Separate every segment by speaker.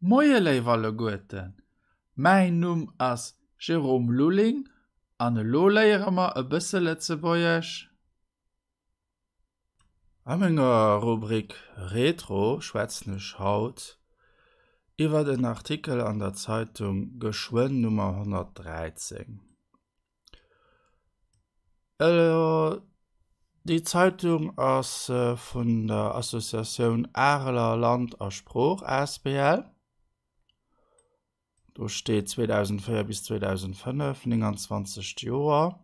Speaker 1: Moieéiwle goeten. Mein Numm ass Jerom Luling an e Loléiermer e bësse letze boyech. Am enger Rubrik Retro schwätznech Haut iwwer den Artikel an der Zeitung Geschwen Nummer 113. Äh, die Zeitung ass äh, vun der Assoziun Äler Land aus Spruch SBL Du steht 2004 bis 2005 20 Joer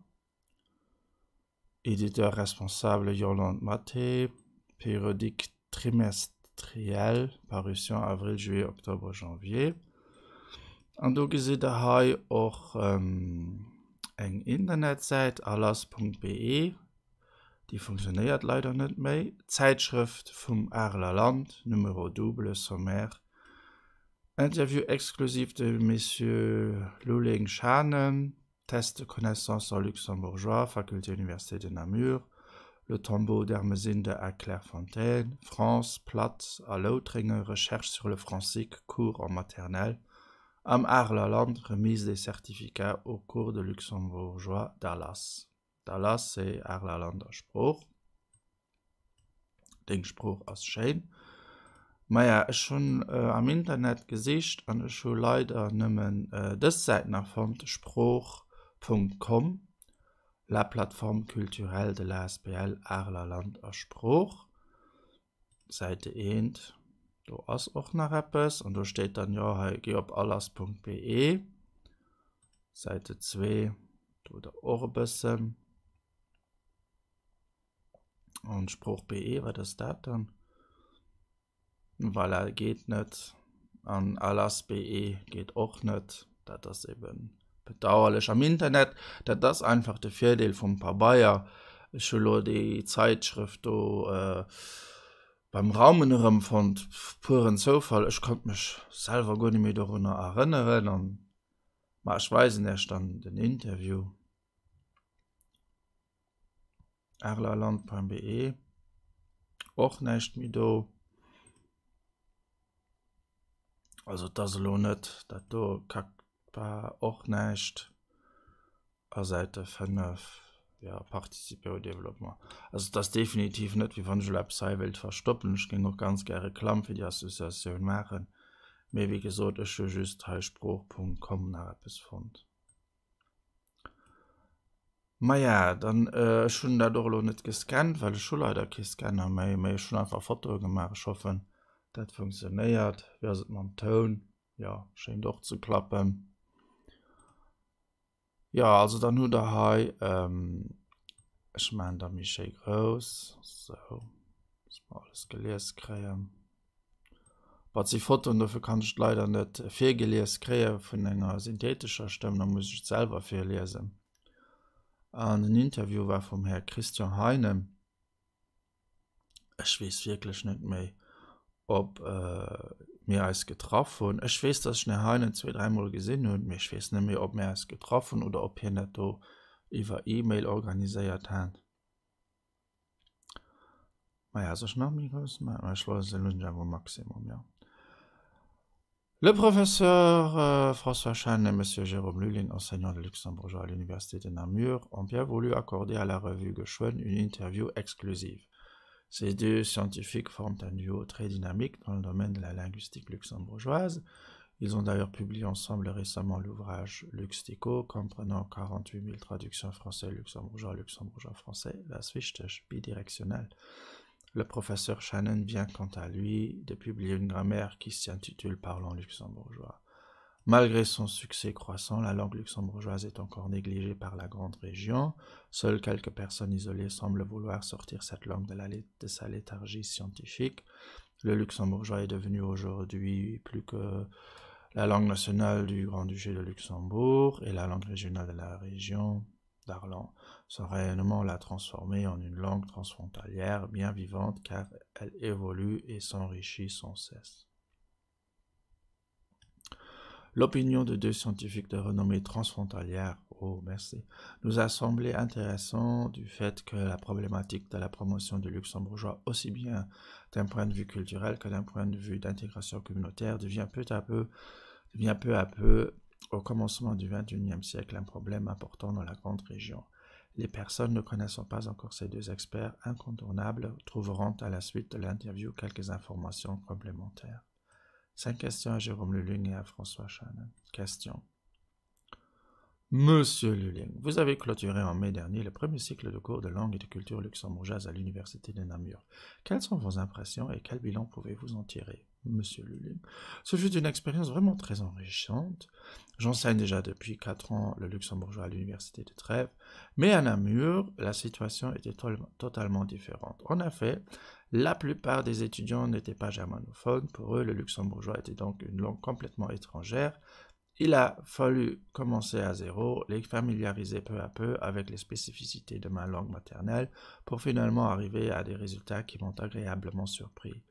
Speaker 1: Editeur responsable Joland Matthe Periodik trimestriell Parution avril juillet Oktober janvier An du gese der ha och ähm, eng Internetseite alles.be die funktioniert leider net méi Zeitschrift vum Erler Land Nr double sommaire Interview exclusif de monsieur Luling Shannon, test de connaissance en luxembourgeois, faculté université de Namur, le tombeau de à Clairefontaine, France, Platz à Lothringen, recherche sur le francique, cours en maternelle, Am Arlaland, remise des certificats au cours de luxembourgeois Dallas. Dallas c'est Arlaland Spruch, den Spruch aus Shane. Meier ja, schon äh, am Internet gesicht an e Schul leider nëmmen äh, des seit nach von spruch.com la Plattform kulturell de lasBL aler Land erspruch Seite eenent do ass och nach Rappes an du steht dann jo ja, ge op alless.be Seite 2 do der Orbessen an spruch.be war das dat dann weil er geht nicht an alles be geht auch nicht da das eben bedauerlich am internet da das einfach der vierdeel vom paar bayer schüler die zeitschrift du äh, beim raum in ihrem von puren zufall ich kommt mich selber gut mit darüber erinnern und mal ich weiß in der stand den interview erlaland beim be auch nicht mit du also das lohnet dat du kackbar och nächt a seite ja partizipio development also das definitiv net wie van Webseitewelt verstoppen ich ging noch ganz gerne klamm für die Assoziation machen mé wie gesotsche just teilspruch.com na bis von Maja dann äh, schon der do lo net gescannt weil Schulleiter kiescanner mei mei schon einfach foto gemacht schaffen. Ich dat funktioniert wer sind man ton ja schön doch zu klappen ja also dann nur der ähm, ich mein da mich raus so alles gelesen kreieren was sie foto und dafür kann ich leider nicht viel gelesen kreieren von einer synthetischer stimme dann muss ich selber viel lesen an ein interview war vom herr christian heine es schwiß wirklich nicht mehr ob äh, mir als getroffen. Ich weiß, dass ich eine zwei, dreimal gesehen und ich weiß nicht mehr, ob mir als getroffen oder ob hier nicht über E-Mail organisiert hat. Naja, also ich noch mich raus, ich weiß, Lungenjango Maximum, ja. Le professeur euh, François Chan et M. Jérôme Lulin, enseignant de luxembourgeois à l'Université de Namur, ont bien voulu accorder à la revue Geschwen une interview exclusive. Ces deux scientifiques forment un duo très dynamique dans le domaine de la linguistique luxembourgeoise. Ils ont d'ailleurs publié ensemble récemment l'ouvrage Luxtico, comprenant 48 000 traductions français-luxembourgeois, luxembourgeois-français, la Switch bidirectionnelle. Le professeur Shannon vient quant à lui de publier une grammaire qui s'intitule Parlons luxembourgeois. Malgré son succès croissant, la langue luxembourgeoise est encore négligée par la grande région. Seules quelques personnes isolées semblent vouloir sortir cette langue de, sa léthargie scientifique. Le luxembourgeois est devenu aujourd'hui plus que la langue nationale du Grand-Duché de Luxembourg et la langue régionale de la région d'Arlan. Son rayonnement l'a transformée en une langue transfrontalière bien vivante car elle évolue et s'enrichit sans cesse. L'opinion de deux scientifiques de renommée transfrontalière, oh merci, nous a semblé intéressant du fait que la problématique de la promotion du luxembourgeois, aussi bien d'un point de vue culturel que d'un point de vue d'intégration communautaire, devient peu peu, devient peu à peu, au commencement du XXIe siècle, un problème important dans la grande région. Les personnes ne connaissant pas encore ces deux experts incontournables trouveront à la suite de l'interview quelques informations complémentaires. Cinq questions à Jérôme Luling et à François Chanin. Question. Monsieur Luling, vous avez clôturé en mai dernier le premier cycle de cours de langue et de culture luxembourgeoise à l'université de Namur. Quelles sont vos impressions et quel bilan pouvez-vous en tirer Monsieur Luling, ce fut une expérience vraiment très enrichissante. J'enseigne déjà depuis quatre ans le luxembourgeois à l'université de Trèves, mais à Namur, la situation était totalement différente. En effet, la plupart des étudiants n'étaient pas germanophones. Pour eux, le luxembourgeois était donc une langue complètement étrangère. Il a fallu commencer à zéro, les familiariser peu à peu avec les spécificités de ma langue maternelle pour finalement arriver à des résultats qui m'ont agréablement surpris.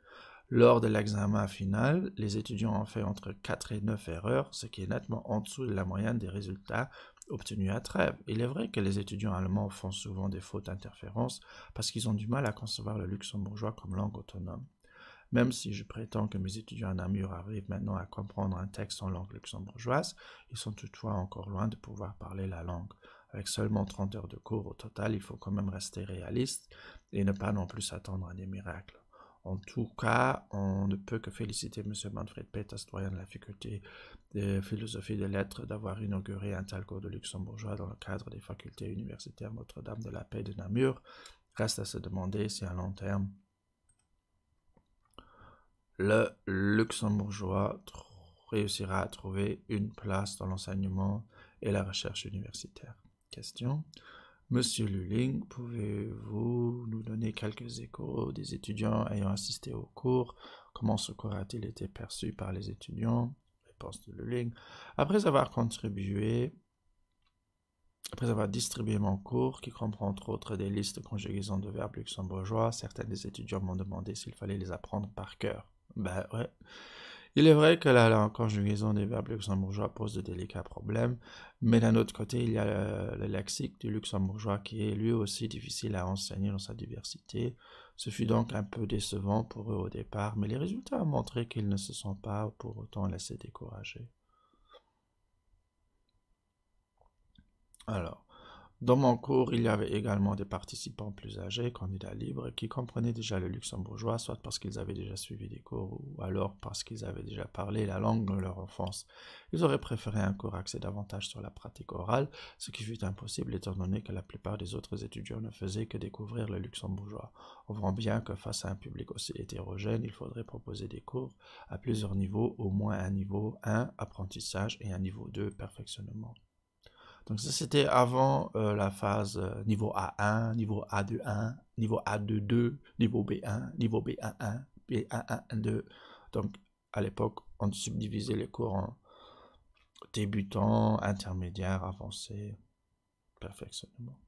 Speaker 1: Lors de l'examen final, les étudiants ont fait entre 4 et 9 erreurs, ce qui est nettement en dessous de la moyenne des résultats Obtenu à trêve, Il est vrai que les étudiants allemands font souvent des fautes d'interférence parce qu'ils ont du mal à concevoir le luxembourgeois comme langue autonome. Même si je prétends que mes étudiants à Namur arrivent maintenant à comprendre un texte en langue luxembourgeoise, ils sont toutefois encore loin de pouvoir parler la langue. Avec seulement 30 heures de cours au total, il faut quand même rester réaliste et ne pas non plus s'attendre à des miracles. En tout cas, on ne peut que féliciter M. Manfred Pett, historien de la faculté de philosophie des lettres, d'avoir inauguré un tel de luxembourgeois dans le cadre des facultés universitaires Notre-Dame de la Paix de Namur. Reste à se demander si à long terme, le luxembourgeois réussira à trouver une place dans l'enseignement et la recherche universitaire. Question. Monsieur Luling, pouvez-vous nous donner quelques échos des étudiants ayant assisté au cours Comment ce cours a-t-il été perçu par les étudiants Réponse de Luling. Après avoir contribué, après avoir distribué mon cours, qui comprend entre autres des listes de conjugaisons de verbes luxembourgeois, certains des étudiants m'ont demandé s'il fallait les apprendre par cœur. Ben ouais. Il est vrai que la, conjugaison des verbes luxembourgeois pose de délicats problèmes, mais d'un autre côté, il y a le, le, lexique du luxembourgeois qui est lui aussi difficile à enseigner dans sa diversité. Ce fut donc un peu décevant pour eux au départ, mais les résultats ont montré qu'ils ne se sont pas pour autant laissés décourager. Alors, dans mon cours, il y avait également des participants plus âgés, candidats libres, qui comprenaient déjà le luxembourgeois, soit parce qu'ils avaient déjà suivi des cours, ou alors parce qu'ils avaient déjà parlé la langue de leur enfance. Ils auraient préféré un cours axé davantage sur la pratique orale, ce qui fut impossible étant donné que la plupart des autres étudiants ne faisaient que découvrir le luxembourgeois. On voit bien que face à un public aussi hétérogène, il faudrait proposer des cours à plusieurs niveaux, au moins un niveau 1, apprentissage, et un niveau 2, perfectionnement. Donc ça, c'était avant euh, la phase euh, niveau A1, niveau A2-1, niveau A2-2, niveau B1, niveau b 1 b 1 2 Donc à l'époque, on subdivisait les cours en débutant, intermédiaire, avancé, perfectionnement.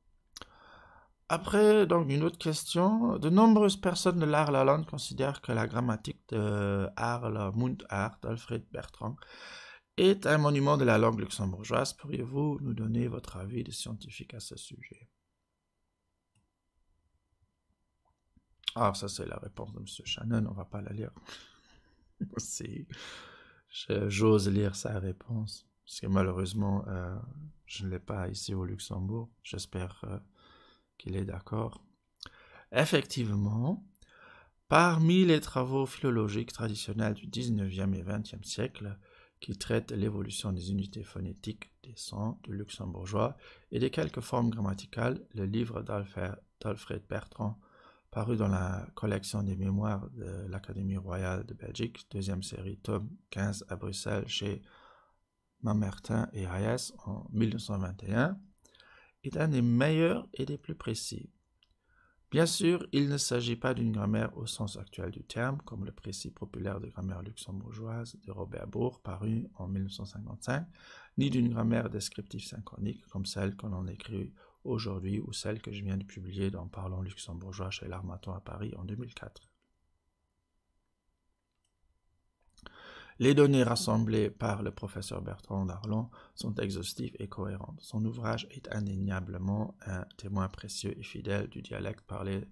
Speaker 1: Après, donc une autre question. De nombreuses personnes de l'art langue considèrent que la grammatique de Arl Mundart, Alfred Bertrand, est un monument de la langue luxembourgeoise. Pourriez-vous nous donner votre avis de scientifique à ce sujet Ah, ça c'est la réponse de M. Shannon, on va pas la lire. si j'ose lire sa réponse, parce que malheureusement, euh, je ne l'ai pas ici au Luxembourg. J'espère euh, qu'il est d'accord. Effectivement, Parmi les travaux philologiques traditionnels du 19e et 20e siècle, qui traite l'évolution des unités phonétiques des sons du luxembourgeois et des quelques formes grammaticales, le livre d'Alfred Bertrand, paru dans la collection des mémoires de l'Académie royale de Belgique, deuxième série, tome 15 à Bruxelles, chez Mamertin et Hayes en 1921, est un des meilleurs et des plus précis. Bien sûr, il ne s'agit pas d'une grammaire au sens actuel du terme, comme le précis populaire de grammaire luxembourgeoise de Robert Bourg, paru en 1955, ni d'une grammaire descriptive synchronique comme celle qu'on en écrit aujourd'hui ou celle que je viens de publier dans parlant luxembourgeois chez l'Armaton à Paris en 2004. Les données rassemblées par le professeur Bertrand Darlon sont exhaustives et cohérentes. Son ouvrage est indéniablement un témoin précieux et fidèle du dialecte parlé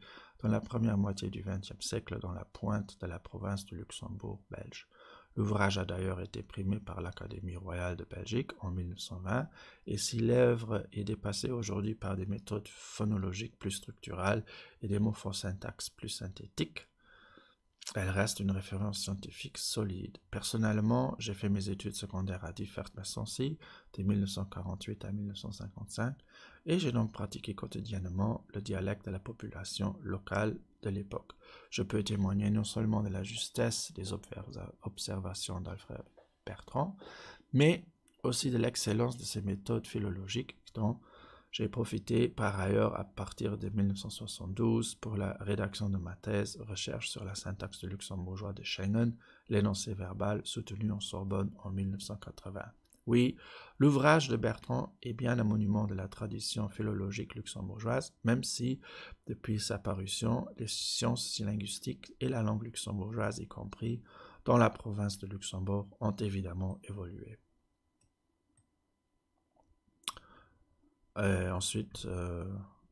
Speaker 1: dans la première moitié du XXe siècle dans la pointe de la province du Luxembourg belge. L'ouvrage a d'ailleurs été primé par l'Académie royale de Belgique en 1920, et si l'œuvre est dépassée aujourd'hui par des méthodes phonologiques plus structurales et des mots morphosyntaxes plus synthétiques, elle reste une référence scientifique solide. Personnellement, j'ai fait mes études secondaires à differt Massancy de 1948 à 1955 et j'ai donc pratiqué quotidiennement le dialecte de la population locale de l'époque. Je peux témoigner non seulement de la justesse des observations d'Alfred Bertrand, mais aussi de l'excellence de ses méthodes philologiques dont j'ai profité par ailleurs à partir de 1972 pour la rédaction de ma thèse Recherche sur la syntaxe luxembourgeoise » de Schengen, l'énoncé verbal soutenu en Sorbonne en 1980. Oui, l'ouvrage de Bertrand est bien un monument de la tradition philologique luxembourgeoise, même si, depuis sa parution, les sciences linguistiques et la langue luxembourgeoise y compris, dans la province de Luxembourg, ont évidemment évolué. Euh, ensuite, euh,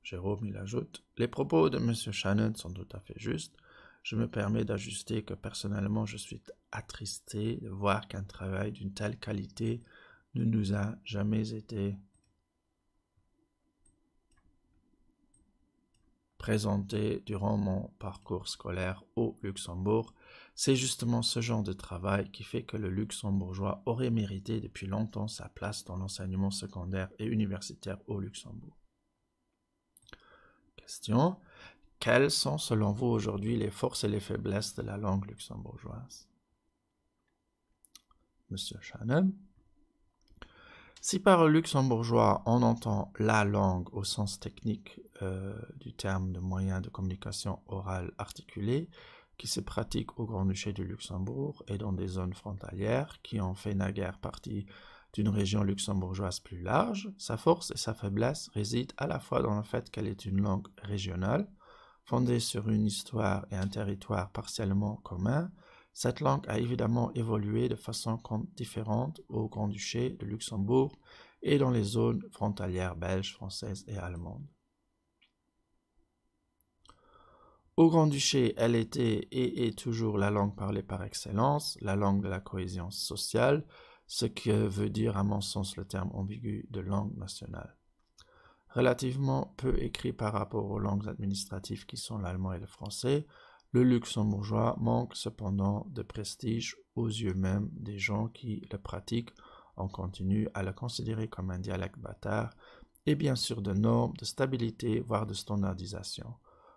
Speaker 1: Jérôme, il ajoute Les propos de M. Shannon sont tout à fait justes. Je me permets d'ajuster que personnellement, je suis attristé de voir qu'un travail d'une telle qualité ne nous a jamais été présenté durant mon parcours scolaire au Luxembourg. C'est justement ce genre de travail qui fait que le luxembourgeois aurait mérité depuis longtemps sa place dans l'enseignement secondaire et universitaire au Luxembourg. Question. Quelles sont selon vous aujourd'hui les forces et les faiblesses de la langue luxembourgeoise Monsieur Shannon si par luxembourgeois on entend la langue au sens technique euh, du terme de moyen de communication orale articulée qui se pratique au Grand-Duché du Luxembourg et dans des zones frontalières qui ont fait naguère partie d'une région luxembourgeoise plus large, sa force et sa faiblesse résident à la fois dans le fait qu'elle est une langue régionale, fondée sur une histoire et un territoire partiellement communs cette langue a évidemment évolué de façon différente au Grand-Duché de Luxembourg et dans les zones frontalières belges, françaises et allemandes. Au Grand-Duché, elle était et est toujours la langue parlée par excellence, la langue de la cohésion sociale, ce que veut dire à mon sens le terme ambigu de langue nationale. Relativement peu écrit par rapport aux langues administratives qui sont l'allemand et le français, le luxembourgeois manque cependant de prestige aux yeux même des gens qui le pratiquent. On continue à le considérer comme un dialecte bâtard et bien sûr de normes, de stabilité, voire de standardisation.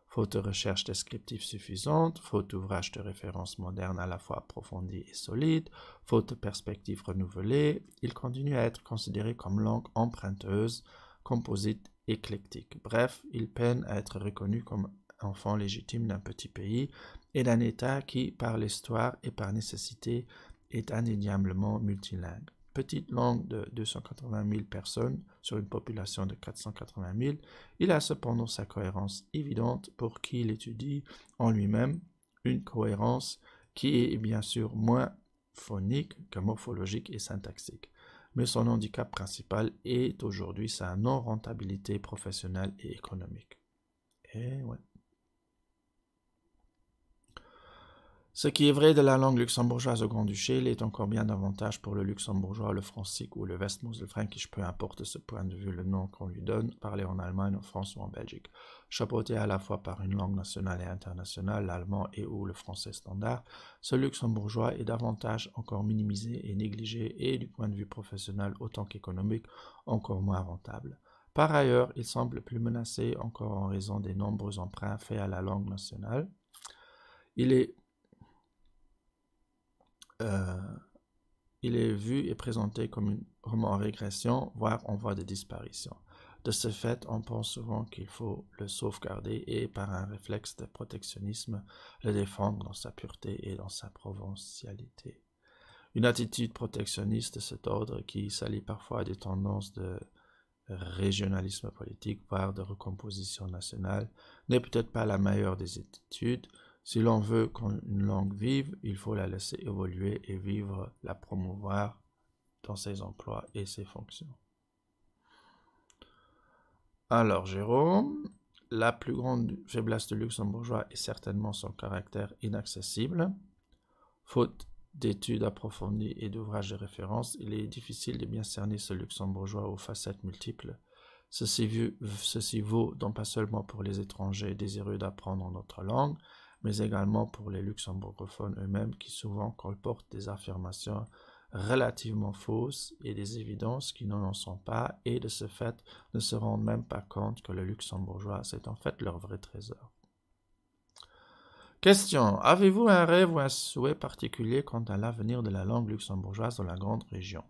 Speaker 1: Faute de recherche descriptive suffisante, faute d'ouvrages de référence moderne à la fois approfondie et solide, faute de perspectives renouvelées, il continue à être considéré comme langue emprunteuse, composite, éclectique. Bref, il peine à être reconnu comme enfant légitime d'un petit pays, et d'un État qui, par l'histoire et par nécessité, est indéniablement multilingue. Petite langue de 280 000 personnes sur une population de 480 000, il a cependant sa cohérence évidente pour qui l'étudie en lui-même, une cohérence qui est bien sûr moins phonique que morphologique et syntaxique mais son handicap principal est aujourd'hui sa non-rentabilité professionnelle et économique. Et eh ouais. Ce qui est vrai de la langue luxembourgeoise au Grand-Duché est encore bien davantage pour le luxembourgeois, le francique ou le le frankish, peu importe ce point de vue le nom qu'on lui donne, parler en Allemagne, en France ou en Belgique. Chapeauté à la fois par une langue nationale et internationale, l'allemand et ou le français standard, ce luxembourgeois est davantage encore minimisé et négligé et du point de vue professionnel autant qu'économique, encore moins rentable. Par ailleurs, il semble plus menacé encore en raison des nombreux emprunts faits à la langue nationale. Il est euh, il est vu et présenté comme une roman en régression, voire en voie de disparition. De ce fait, on pense souvent qu'il faut le sauvegarder et, par un réflexe de protectionnisme, le défendre dans sa pureté et dans sa provincialité. Une attitude protectionniste de cet ordre qui s'allie parfois à des tendances de régionalisme politique, voire de recomposition nationale, n'est peut-être pas la meilleure des attitudes, si l'on veut qu'une langue vive, il faut la laisser évoluer et vivre, la promouvoir dans ses emplois et ses fonctions. Alors, Jérôme, la plus grande faiblesse du luxembourgeois est certainement son caractère inaccessible. Faute d'études approfondies et d'ouvrages de référence, il est difficile de bien cerner ce luxembourgeois aux facettes multiples. Ceci, vaut donc pas seulement pour les étrangers désireux d'apprendre notre langue, mais également pour les luxembourgophones eux-mêmes qui souvent comportent des affirmations relativement fausses et des évidences qui n'en sont pas et de ce fait ne se rendent même pas compte que le luxembourgeois c'est en fait leur vrai trésor. Question. Avez-vous un rêve ou un souhait particulier quant à l'avenir de la langue luxembourgeoise dans la grande région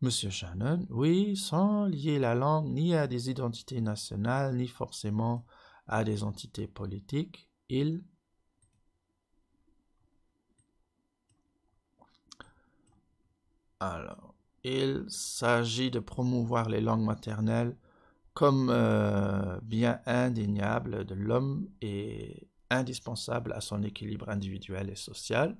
Speaker 1: Monsieur Shannon, oui, sans lier la langue ni à des identités nationales, ni forcément à des entités politiques, il alors il s'agit de promouvoir les langues maternelles comme euh, bien indéniable de l'homme et indispensable à son équilibre individuel et social.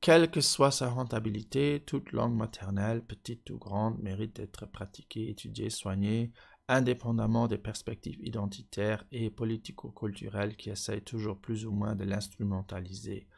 Speaker 1: Quelle que soit sa rentabilité, toute langue maternelle, petite ou grande, mérite d'être pratiquée, étudiée, soignée, indépendamment des perspectives identitaires et politico-culturelles qui essayent toujours plus ou moins de l'instrumentaliser.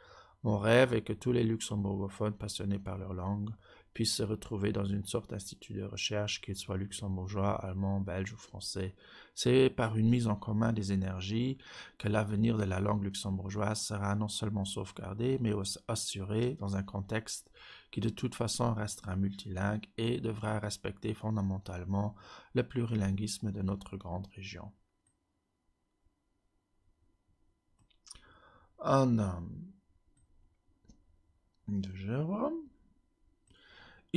Speaker 1: Mon rêve est que tous les luxembourgophones passionnés par leur langue puissent se retrouver dans une sorte d'institut de recherche, qu'ils soient luxembourgeois, allemands, belges ou français. C'est par une mise en commun des énergies que l'avenir de la langue luxembourgeoise sera non seulement sauvegardé, mais assuré dans un contexte qui de toute façon restera multilingue et devra respecter fondamentalement le plurilinguisme de notre grande région. Un homme de Jérôme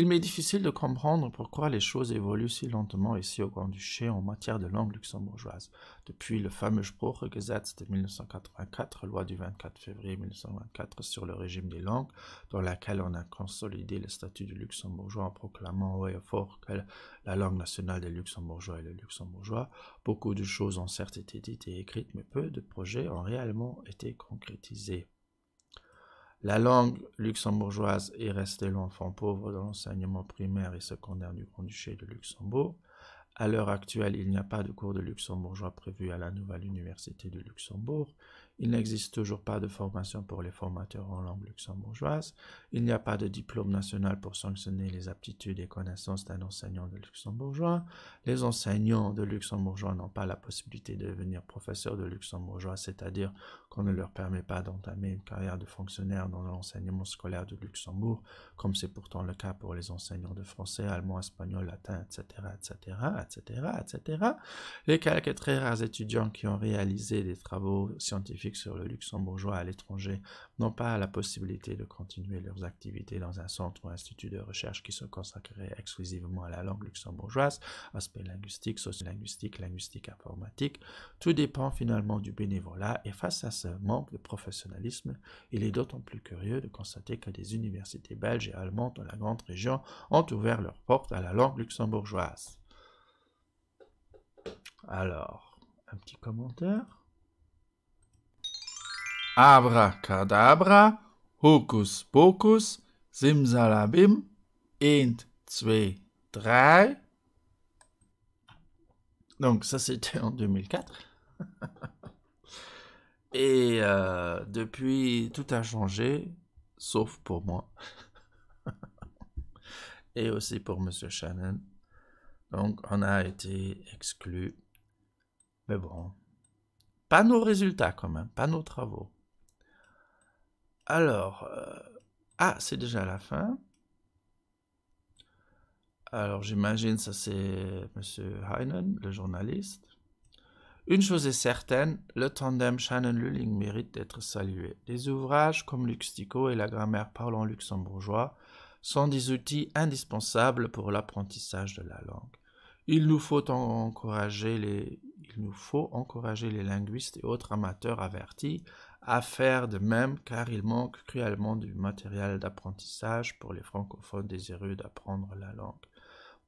Speaker 1: il m'est difficile de comprendre pourquoi les choses évoluent si lentement ici au Grand-Duché en matière de langue luxembourgeoise. Depuis le fameux Spruchgesetz de 1984, loi du 24 février 1924 sur le régime des langues, dans laquelle on a consolidé le statut du luxembourgeois en proclamant haut et fort que la langue nationale des luxembourgeois est le luxembourgeois, beaucoup de choses ont certes été dites et écrites, mais peu de projets ont réellement été concrétisés. La langue luxembourgeoise est restée l'enfant pauvre dans l'enseignement primaire et secondaire du Grand-Duché de Luxembourg. À l'heure actuelle, il n'y a pas de cours de luxembourgeois prévus à la nouvelle université de Luxembourg. Il n'existe toujours pas de formation pour les formateurs en langue luxembourgeoise. Il n'y a pas de diplôme national pour sanctionner les aptitudes et connaissances d'un enseignant de luxembourgeois. Les enseignants de luxembourgeois n'ont pas la possibilité de devenir professeurs de luxembourgeois, c'est-à-dire qu'on ne leur permet pas d'entamer une carrière de fonctionnaire dans l'enseignement scolaire de Luxembourg, comme c'est pourtant le cas pour les enseignants de français, allemand, espagnol, latin, etc., etc., etc., etc. Les quelques très rares étudiants qui ont réalisé des travaux scientifiques sur le luxembourgeois à l'étranger n'ont pas la possibilité de continuer leurs activités dans un centre ou institut de recherche qui se consacrerait exclusivement à la langue luxembourgeoise, aspect linguistique, sociolinguistique, linguistique informatique. Tout dépend finalement du bénévolat et face à ce manque de professionnalisme, il est d'autant plus curieux de constater que des universités belges et allemandes dans la grande région ont ouvert leurs portes à la langue luxembourgeoise. Alors, un petit commentaire. Abracadabra, Hocus Pocus, Simsalabim, 1, 2, 3. Donc ça c'était en 2004. Et euh, depuis, tout a changé, sauf pour moi. Et aussi pour Monsieur Shannon. Donc on a été exclu. Mais bon, pas nos résultats quand même, pas nos travaux. Alors, euh, ah, c'est déjà la fin. Alors, j'imagine ça c'est M. Heinen, le journaliste. Une chose est certaine, le tandem shannon Lulling mérite d'être salué. Des ouvrages comme Luxtico et la grammaire parlant luxembourgeois sont des outils indispensables pour l'apprentissage de la langue. Il il nous faut encourager les linguistes et autres amateurs avertis à faire de même car il manque cruellement du matériel d'apprentissage pour les francophones désireux d'apprendre la langue.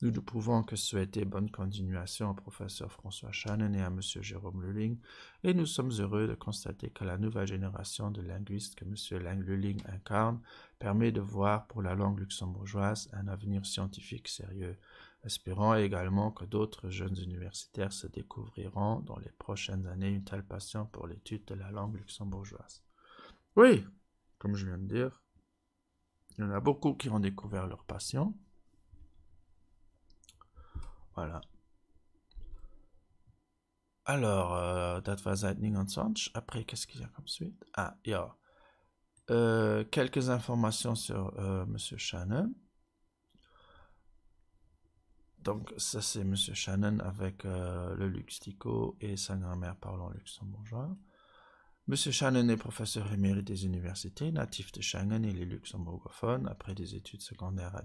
Speaker 1: Nous ne pouvons que souhaiter bonne continuation au professeur François Shannon et à M. Jérôme Luling, et nous sommes heureux de constater que la nouvelle génération de linguistes que M. Luling incarne permet de voir pour la langue luxembourgeoise un avenir scientifique sérieux. espérant également que d'autres jeunes universitaires se découvriront dans les prochaines années une telle passion pour l'étude de la langue luxembourgeoise. Oui, comme je viens de dire, il y en a beaucoup qui ont découvert leur passion, voilà. Alors, euh, was Lightning and Après, qu'est-ce qu'il y a comme suite Ah, il y a euh, quelques informations sur euh, Monsieur Shannon. Donc, ça, c'est Monsieur Shannon avec euh, le Luxtico et sa grand-mère parlant luxembourgeois. M. Shannon est professeur émérite des universités, natif de Schengen, il est luxembourgophone. Après des études secondaires à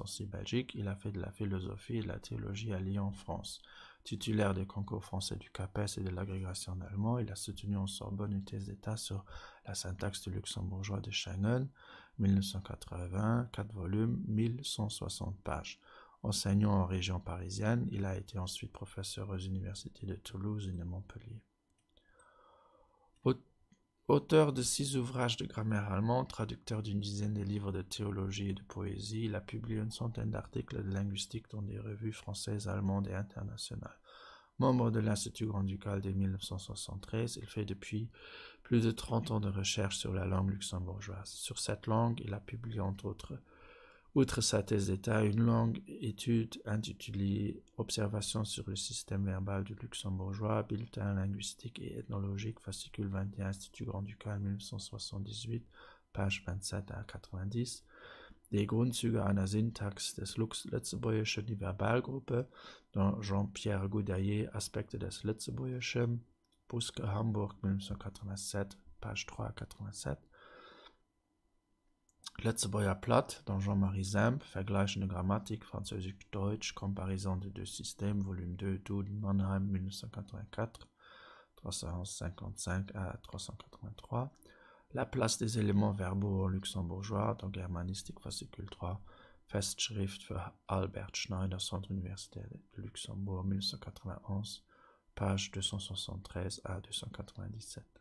Speaker 1: aussi en Belgique, il a fait de la philosophie et de la théologie à Lyon, France. Titulaire des concours français du CAPES et de l'agrégation en allemand, il a soutenu en Sorbonne une thèse d'État sur la syntaxe du luxembourgeois de Shannon, 1980, 4 volumes, 1160 pages. Enseignant en région parisienne, il a été ensuite professeur aux universités de Toulouse et de Montpellier. Auteur de six ouvrages de grammaire allemand, traducteur d'une dizaine de livres de théologie et de poésie, il a publié une centaine d'articles de linguistique dans des revues françaises, allemandes et internationales. Membre de l'Institut Grand-Ducal dès 1973, il fait depuis plus de 30 ans de recherche sur la langue luxembourgeoise. Sur cette langue, il a publié entre autres Outre sa thèse d'État, une longue étude intitulée Observations sur le système verbal du luxembourgeois, bulletin linguistique et ethnologique, fascicule 21, Institut Grand Ducal 1978, page 27 à 90, des Grundzüge einer Syntax des Letztebäuerischen die Verbalgruppe, dont Jean-Pierre Goudaillet, Aspects des Letztebäuerischen, Buske Hamburg 1987, page 3 à 87, Letzte Boy Platt, dans Jean-Marie Zemp, Vergleichende Grammatik, Französisch-Deutsch, Comparaison des deux systèmes, volume 2, Duden, Mannheim, 1984, 355 à 383. La place des éléments verbaux luxembourgeois, dans Germanistik, fascicule 3, Festschrift für Albert Schneider, Centre universitaire de Luxembourg, 1991, page 273 à 297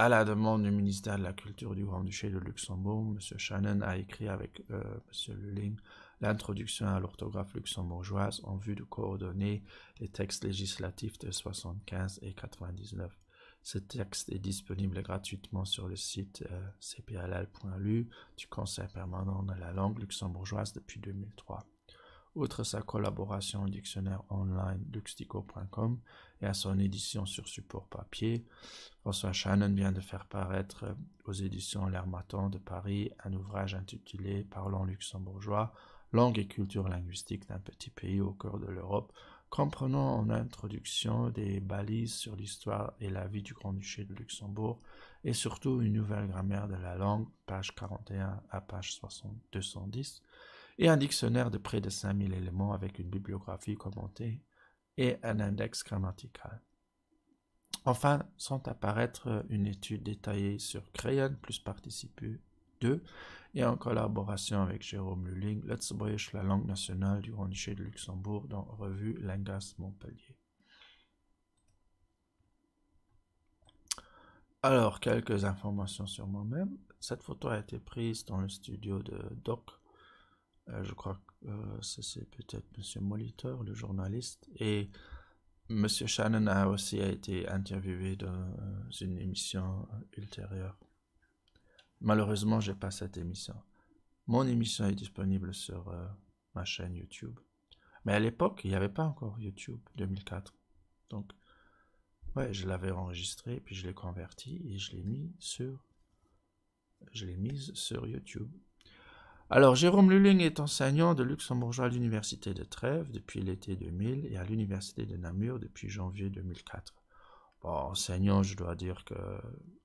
Speaker 1: à la demande du ministère de la Culture du Grand-Duché de Luxembourg, M. Shannon a écrit avec euh, M. Luling l'introduction à l'orthographe luxembourgeoise en vue de coordonner les textes législatifs de 75 et 99. Ce texte est disponible gratuitement sur le site euh, CPLAL.lu du Conseil permanent de la langue luxembourgeoise depuis 2003. Outre sa collaboration au dictionnaire online luxtico.com et à son édition sur support papier, François Shannon vient de faire paraître aux éditions L'Hermaton de Paris un ouvrage intitulé Parlons luxembourgeois, langue et culture linguistique d'un petit pays au cœur de l'Europe, comprenant en introduction des balises sur l'histoire et la vie du Grand-Duché de Luxembourg et surtout une nouvelle grammaire de la langue, page 41 à page 210 et un dictionnaire de près de 5000 éléments avec une bibliographie commentée et un index grammatical. Enfin, sont apparaître une étude détaillée sur Crayon plus Participe 2 et en collaboration avec Jérôme Luling, Let's la langue nationale du Grand de Luxembourg dans Revue Lingas Montpellier. Alors, quelques informations sur moi-même. Cette photo a été prise dans le studio de Doc euh, je crois que euh, c'est peut-être Monsieur Molitor, le journaliste, et Monsieur Shannon a aussi été interviewé dans euh, une émission ultérieure. Malheureusement, j'ai pas cette émission. Mon émission est disponible sur ma chaîne YouTube. Mais à l'époque, il n'y avait pas encore YouTube 2004. Donc, ouais, je l'avais enregistré, puis je l'ai converti et je l'ai mis sur, je l'ai mise sur YouTube. Alors, Jérôme Luling est enseignant de luxembourgeois à l'Université de Trèves depuis l'été 2000 et à l'Université de Namur depuis janvier 2004. enseignant, je dois dire que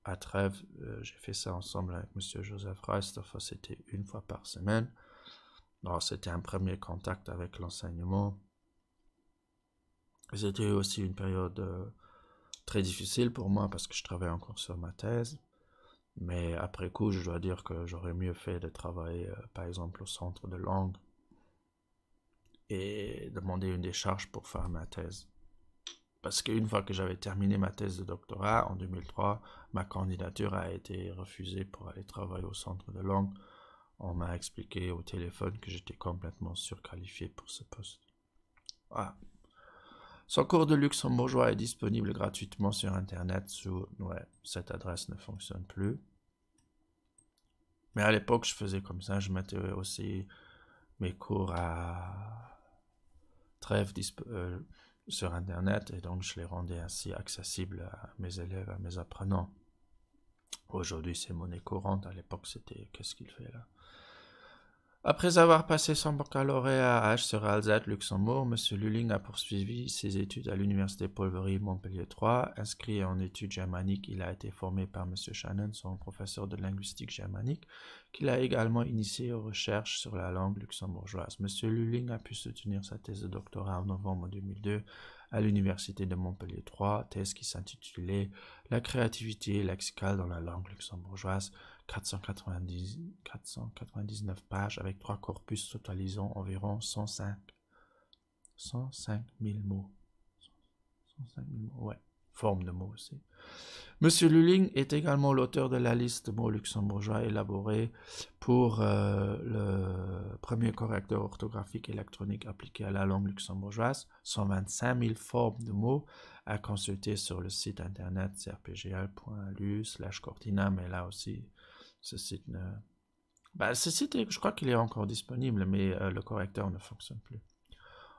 Speaker 1: à Trèves, euh, j'ai fait ça ensemble avec M. Joseph Reister, c'était une fois par semaine. c'était un premier contact avec l'enseignement. C'était aussi une période euh, très difficile pour moi parce que je travaillais encore sur ma thèse. Mais après coup, je dois dire que j'aurais mieux fait de travailler, euh, par exemple, au centre de langue et demander une décharge pour faire ma thèse. Parce qu'une fois que j'avais terminé ma thèse de doctorat en 2003, ma candidature a été refusée pour aller travailler au centre de langue. On m'a expliqué au téléphone que j'étais complètement surqualifié pour ce poste. Ah, son cours de luxembourgeois est disponible gratuitement sur Internet sous... Ouais, cette adresse ne fonctionne plus. Mais à l'époque, je faisais comme ça. Je mettais aussi mes cours à Trèves euh, sur Internet et donc je les rendais ainsi accessibles à mes élèves, à mes apprenants. Aujourd'hui, c'est monnaie courante. À l'époque, c'était qu'est-ce qu'il fait là après avoir passé son baccalauréat à H sur Luxembourg, M. Luling a poursuivi ses études à l'Université paul Montpellier 3. Inscrit en études germaniques, il a été formé par M. Shannon, son professeur de linguistique germanique, qu'il a également initié aux recherches sur la langue luxembourgeoise. M. Luling a pu soutenir sa thèse de doctorat en novembre 2002 à l'Université de Montpellier 3, thèse qui s'intitulait La créativité lexicale dans la langue luxembourgeoise 499 pages avec trois corpus totalisant environ 105, 000 mots. 105 000 mots, ouais, forme de mots aussi. Monsieur Luling est également l'auteur de la liste de mots luxembourgeois élaborée pour euh, le premier correcteur orthographique électronique appliqué à la langue luxembourgeoise. 125 000 formes de mots à consulter sur le site internet crpgl.lu slash cortina, mais là aussi, ben, ce site je crois qu'il est encore disponible, mais euh, le correcteur ne fonctionne plus.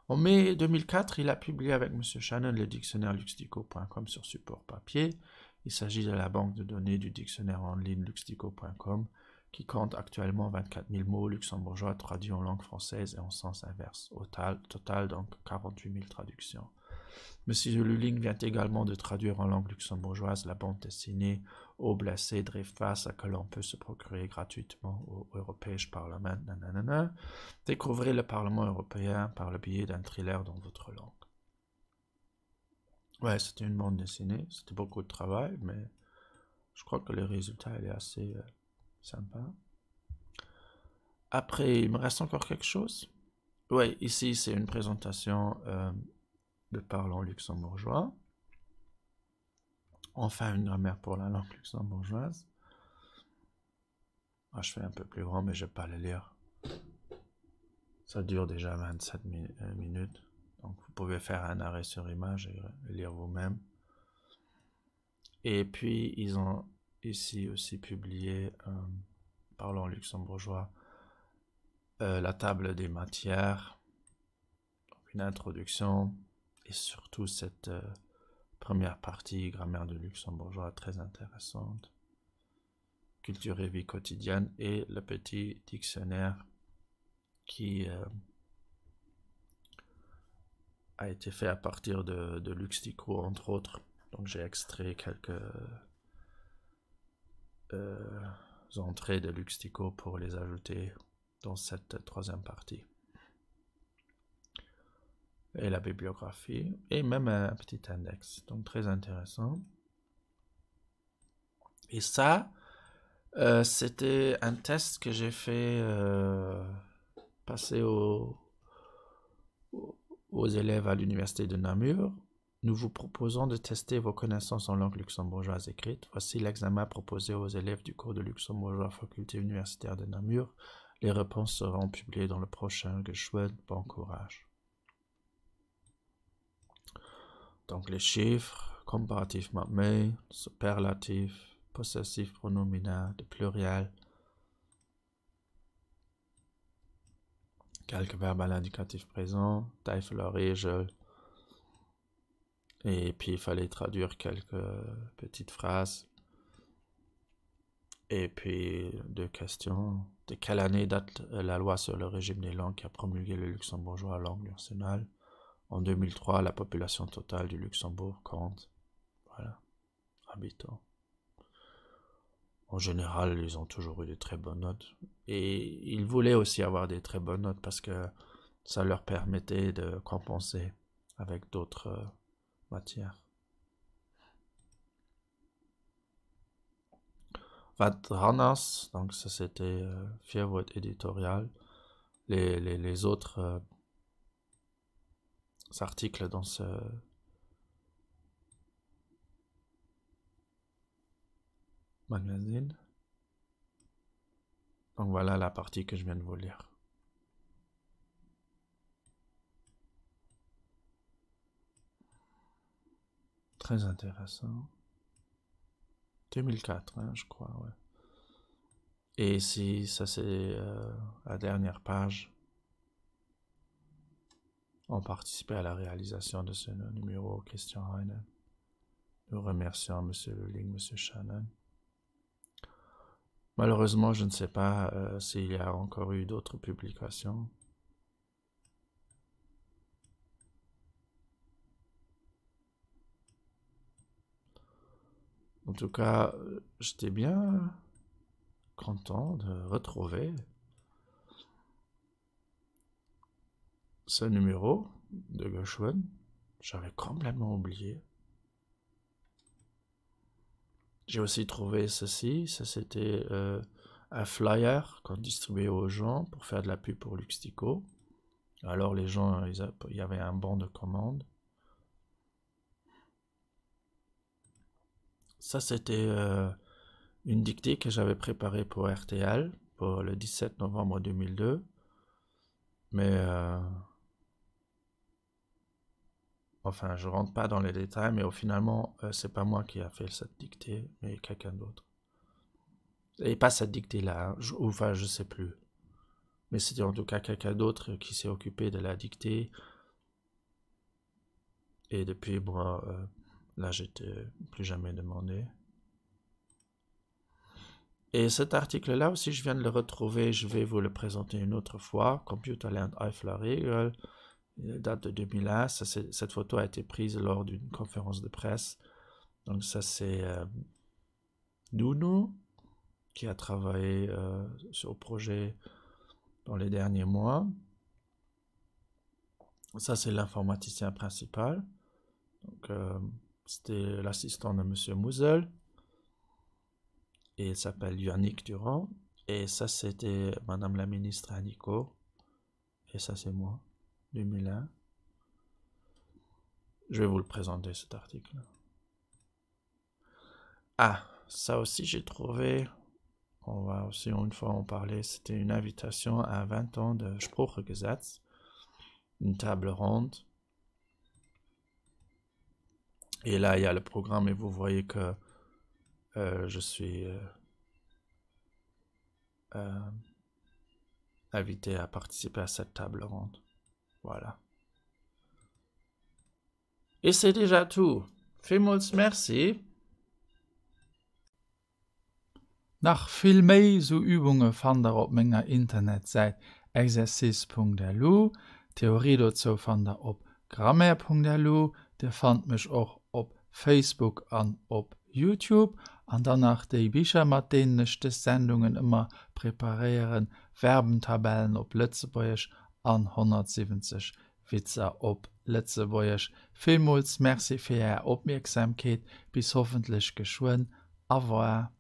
Speaker 1: En mai 2004, il a publié avec M. Shannon le dictionnaire luxdico.com sur support papier. Il s'agit de la banque de données du dictionnaire en ligne luxdico.com qui compte actuellement 24 000 mots luxembourgeois traduits en langue française et en sens inverse. Au total, donc 48 000 traductions. M. Luling vient également de traduire en langue luxembourgeoise la bande dessinée aux blessés à que l'on peut se procurer gratuitement au parlement Parlement, Découvrez le Parlement européen par le biais d'un thriller dans votre langue. Ouais, c'était une bande dessinée, c'était beaucoup de travail, mais je crois que le résultat est assez euh, sympa. Après, il me reste encore quelque chose. Ouais, ici c'est une présentation euh, de parlant luxembourgeois enfin une grammaire pour la langue luxembourgeoise. Moi, ah, je fais un peu plus grand, mais je ne vais pas le lire. Ça dure déjà 27 euh, minutes. Donc vous pouvez faire un arrêt sur image et lire vous-même. Et puis ils ont ici aussi publié, euh, parlant luxembourgeois, euh, la table des matières, une introduction et surtout cette Première partie, grammaire de luxembourgeois, très intéressante. Culture et vie quotidienne et le petit dictionnaire qui euh, a été fait à partir de, de Luxtico, entre autres. Donc j'ai extrait quelques euh, entrées de Luxtico pour les ajouter dans cette troisième partie et la bibliographie, et même un petit index. Donc très intéressant. Et ça, euh, c'était un test que j'ai fait euh, passer aux élèves à l'université de Namur. Nous vous proposons de tester vos connaissances en langue luxembourgeoise écrite. Voici l'examen proposé aux élèves du cours de luxembourgeois faculté universitaire de Namur. Les réponses seront publiées dans le prochain souhaite Bon courage. Donc les chiffres, comparatif mais, superlatif, possessif pronominal, pluriel, quelques verbes à l'indicatif présent, taille, fleurie, Et puis il fallait traduire quelques petites phrases. Et puis deux questions. De quelle année date la loi sur le régime des langues qui a promulgué le luxembourgeois langue nationale en 2003, la population totale du Luxembourg compte, voilà, habitants. En général, ils ont toujours eu des très bonnes notes. Et ils voulaient aussi avoir des très bonnes notes parce que ça leur permettait de compenser avec d'autres euh, matières. Vatranas, donc ça c'était euh, Editorial. éditorial. Les, les, les autres euh, cet article dans ce magazine. Donc voilà la partie que je viens de vous lire. Très intéressant. 2004, hein, je crois, Et si ça c'est euh, la dernière page ont participé à la réalisation de ce numéro, Christian Heine. Nous remercions M. Luling, M. Shannon. Malheureusement, je ne sais pas euh, s'il y a encore eu d'autres publications. En tout cas, euh, j'étais bien content de retrouver ce numéro de Gershwin. J'avais complètement oublié. J'ai aussi trouvé ceci. Ça, c'était euh, un flyer qu'on distribuait aux gens pour faire de la pub pour Luxtico. Alors, les gens, il y avait un banc de commande. Ça, c'était euh, une dictée que j'avais préparée pour RTL pour le 17 novembre 2002. Mais. Euh, Enfin, je rentre pas dans les détails, mais au finalement, ce euh, c'est pas moi qui a fait cette dictée, mais quelqu'un d'autre. Et pas cette dictée-là, hein. Ou enfin, je sais plus. Mais c'était en tout cas quelqu'un d'autre qui s'est occupé de la dictée. Et depuis, bon, euh, là, j'étais plus jamais demandé. Et cet article-là aussi, je viens de le retrouver, je vais vous le présenter une autre fois. Computerland Land date de 2001. cette photo a été prise lors d'une conférence de presse. Donc ça c'est euh, qui a travaillé euh, sur le projet dans les derniers mois. Ça c'est l'informaticien principal. Donc euh, c'était l'assistant de Monsieur Mouzel Et il s'appelle Yannick Durand. Et ça c'était Madame la ministre anico Et ça c'est moi. 2001. Je vais vous le présenter cet article. Ah, ça aussi j'ai trouvé. On va aussi une fois en parler. C'était une invitation à 20 ans de Spruchgesetz, une table ronde. Et là, il y a le programme et vous voyez que euh, je suis euh, euh, invité à participer à cette table ronde. Voilà. Et c'est déjà tout. Vielmals merci. Nach viel mehr so Übungen fand der auf meiner Internetseite seit Theorie dazu fand der auf grammaire.lu. der fand mich auch auf Facebook und auf YouTube an danach mit denen ich die Sendungen immer preparieren, Werbentabellen op Lëtzebeierch an 170 Witzer op letze woierch. Vimuls Merczifir Opmerksamkeet bis hoffentlich geschwoen awer.